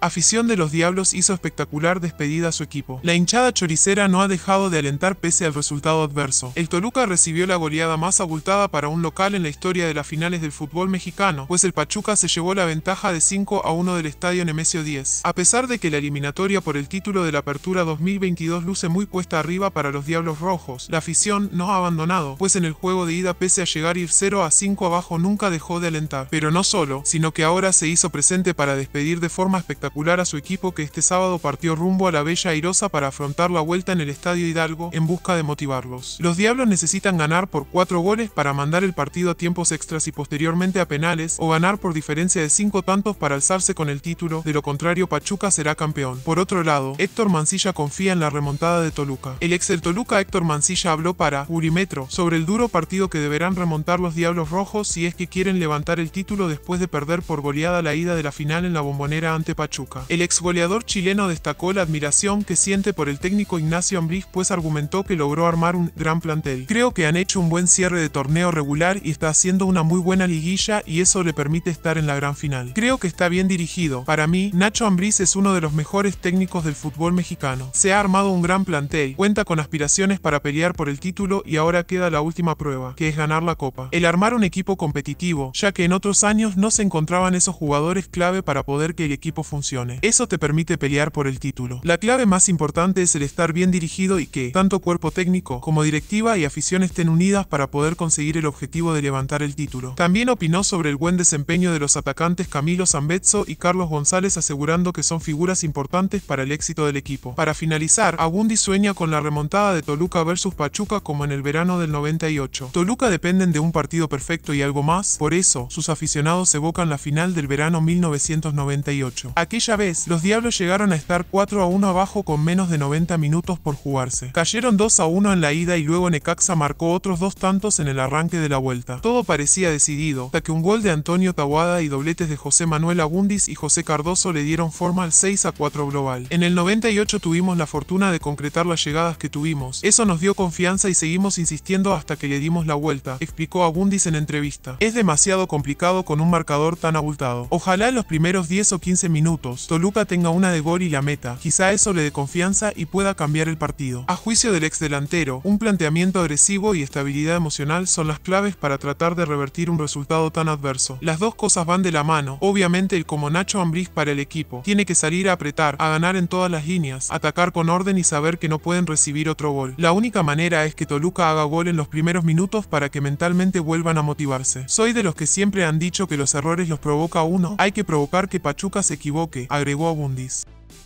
afición de los Diablos hizo espectacular despedida a su equipo. La hinchada choricera no ha dejado de alentar pese al resultado adverso. El Toluca recibió la goleada más abultada para un local en la historia de las finales del fútbol mexicano, pues el Pachuca se llevó la ventaja de 5 a 1 del estadio Nemesio 10. A pesar de que la eliminatoria por el título de la Apertura 2022 luce muy puesta arriba para los Diablos Rojos, la afición no ha abandonado, pues en el juego de ida pese a llegar ir 0 a 5 abajo nunca dejó de alentar. Pero no solo, sino que ahora se hizo presente para despedir de forma espectacular a su equipo que este sábado partió rumbo a la Bella Airosa para afrontar la vuelta en el Estadio Hidalgo en busca de motivarlos. Los Diablos necesitan ganar por 4 goles para mandar el partido a tiempos extras y posteriormente a penales o ganar por diferencia de cinco tantos para alzarse con el título, de lo contrario Pachuca será campeón. Por otro lado, Héctor Mancilla confía en la remontada de Toluca. El ex del Toluca Héctor Mancilla habló para Urimetro sobre el duro partido que deberán remontar los Diablos Rojos si es que quieren levantar el título después de perder por goleada la ida de la final en la bombonera ante Pachuca. El El goleador chileno destacó la admiración que siente por el técnico Ignacio Ambriz pues argumentó que logró armar un gran plantel. Creo que han hecho un buen cierre de torneo regular y está haciendo una muy buena liguilla y eso le permite estar en la gran final. Creo que está bien dirigido. Para mí, Nacho Ambriz es uno de los mejores técnicos del fútbol mexicano. Se ha armado un gran plantel, cuenta con aspiraciones para pelear por el título y ahora queda la última prueba, que es ganar la copa. El armar un equipo competitivo, ya que en otros años no se encontraban esos jugadores clave para poder que el equipo funcione. Eso te permite pelear por el título. La clave más importante es el estar bien dirigido y que, tanto cuerpo técnico como directiva y afición estén unidas para poder conseguir el objetivo de levantar el título. También opinó sobre el buen desempeño de los atacantes Camilo Zambezzo y Carlos González asegurando que son figuras importantes para el éxito del equipo. Para finalizar, Agundi sueña con la remontada de Toluca versus Pachuca como en el verano del 98. Toluca dependen de un partido perfecto y algo más, por eso, sus aficionados evocan la final del verano 1998. Aquí vez, los Diablos llegaron a estar 4 a 1 abajo con menos de 90 minutos por jugarse. Cayeron 2 a 1 en la ida y luego Necaxa marcó otros dos tantos en el arranque de la vuelta. Todo parecía decidido, hasta que un gol de Antonio Tawada y dobletes de José Manuel Agundis y José Cardoso le dieron forma al 6 a 4 global. En el 98 tuvimos la fortuna de concretar las llegadas que tuvimos. Eso nos dio confianza y seguimos insistiendo hasta que le dimos la vuelta, explicó Agundis en entrevista. Es demasiado complicado con un marcador tan abultado. Ojalá en los primeros 10 o 15 minutos Toluca tenga una de gol y la meta. Quizá eso le dé confianza y pueda cambiar el partido. A juicio del ex delantero, un planteamiento agresivo y estabilidad emocional son las claves para tratar de revertir un resultado tan adverso. Las dos cosas van de la mano. Obviamente el como Nacho Ambriz para el equipo. Tiene que salir a apretar, a ganar en todas las líneas, atacar con orden y saber que no pueden recibir otro gol. La única manera es que Toluca haga gol en los primeros minutos para que mentalmente vuelvan a motivarse. Soy de los que siempre han dicho que los errores los provoca uno. Hay que provocar que Pachuca se equivoque agregó agregó Abundis.